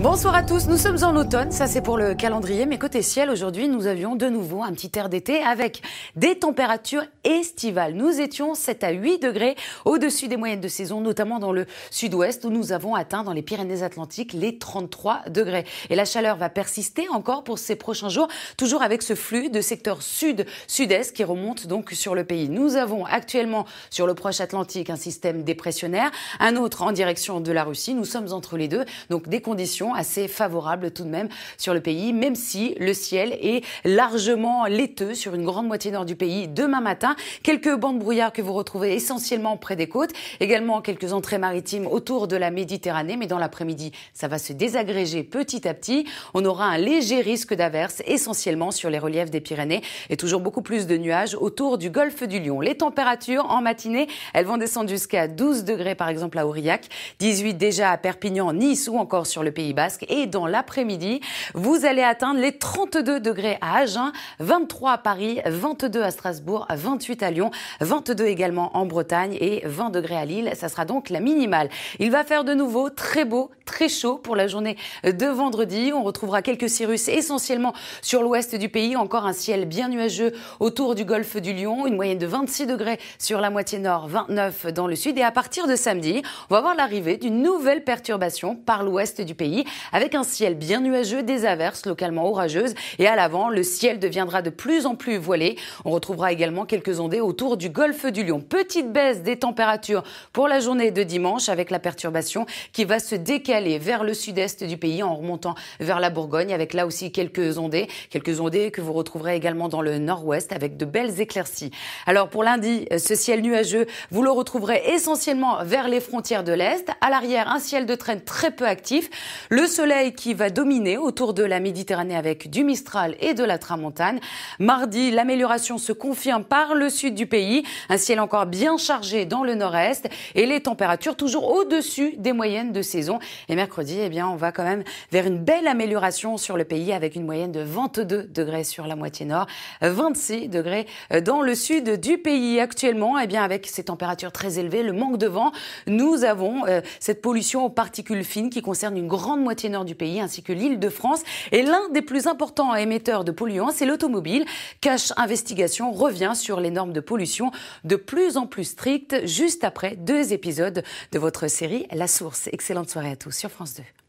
Bonsoir à tous, nous sommes en automne, ça c'est pour le calendrier, mais côté ciel, aujourd'hui nous avions de nouveau un petit air d'été avec des températures estivales. Nous étions 7 à 8 degrés au-dessus des moyennes de saison, notamment dans le sud-ouest où nous avons atteint dans les Pyrénées-Atlantiques les 33 degrés. Et la chaleur va persister encore pour ces prochains jours, toujours avec ce flux de secteur sud-sud-est qui remonte donc sur le pays. Nous avons actuellement sur le proche Atlantique un système dépressionnaire, un autre en direction de la Russie, nous sommes entre les deux, donc des conditions assez favorable tout de même sur le pays, même si le ciel est largement laiteux sur une grande moitié nord du pays demain matin. Quelques bandes de brouillard que vous retrouvez essentiellement près des côtes, également quelques entrées maritimes autour de la Méditerranée, mais dans l'après-midi, ça va se désagréger petit à petit. On aura un léger risque d'averse, essentiellement sur les reliefs des Pyrénées, et toujours beaucoup plus de nuages autour du golfe du Lion. Les températures en matinée, elles vont descendre jusqu'à 12 degrés par exemple à Aurillac, 18 déjà à Perpignan, Nice ou encore sur le pays Basque. Et dans l'après-midi, vous allez atteindre les 32 degrés à Agen, 23 à Paris, 22 à Strasbourg, 28 à Lyon, 22 également en Bretagne et 20 degrés à Lille. Ça sera donc la minimale. Il va faire de nouveau très beau, très chaud pour la journée de vendredi. On retrouvera quelques cirrus essentiellement sur l'ouest du pays. Encore un ciel bien nuageux autour du golfe du Lyon. Une moyenne de 26 degrés sur la moitié nord, 29 dans le sud. Et à partir de samedi, on va voir l'arrivée d'une nouvelle perturbation par l'ouest du pays avec un ciel bien nuageux, des averses localement orageuses. Et à l'avant, le ciel deviendra de plus en plus voilé. On retrouvera également quelques ondées autour du golfe du Lion. Petite baisse des températures pour la journée de dimanche, avec la perturbation qui va se décaler vers le sud-est du pays en remontant vers la Bourgogne, avec là aussi quelques ondées, quelques ondées que vous retrouverez également dans le nord-ouest avec de belles éclaircies. Alors pour lundi, ce ciel nuageux, vous le retrouverez essentiellement vers les frontières de l'Est. À l'arrière, un ciel de traîne très peu actif. Le soleil qui va dominer autour de la Méditerranée avec du Mistral et de la Tramontane. Mardi, l'amélioration se confirme par le sud du pays. Un ciel encore bien chargé dans le nord-est et les températures toujours au-dessus des moyennes de saison. Et mercredi, eh bien, on va quand même vers une belle amélioration sur le pays avec une moyenne de 22 degrés sur la moitié nord, 26 degrés euh, dans le sud du pays. Actuellement, eh bien, avec ces températures très élevées, le manque de vent, nous avons euh, cette pollution aux particules fines qui concerne une grande moitié nord du pays ainsi que l'île de France. Et l'un des plus importants émetteurs de polluants, c'est l'automobile. Cash Investigation revient sur les normes de pollution de plus en plus strictes juste après deux épisodes de votre série La Source. Excellente soirée à tous sur France 2.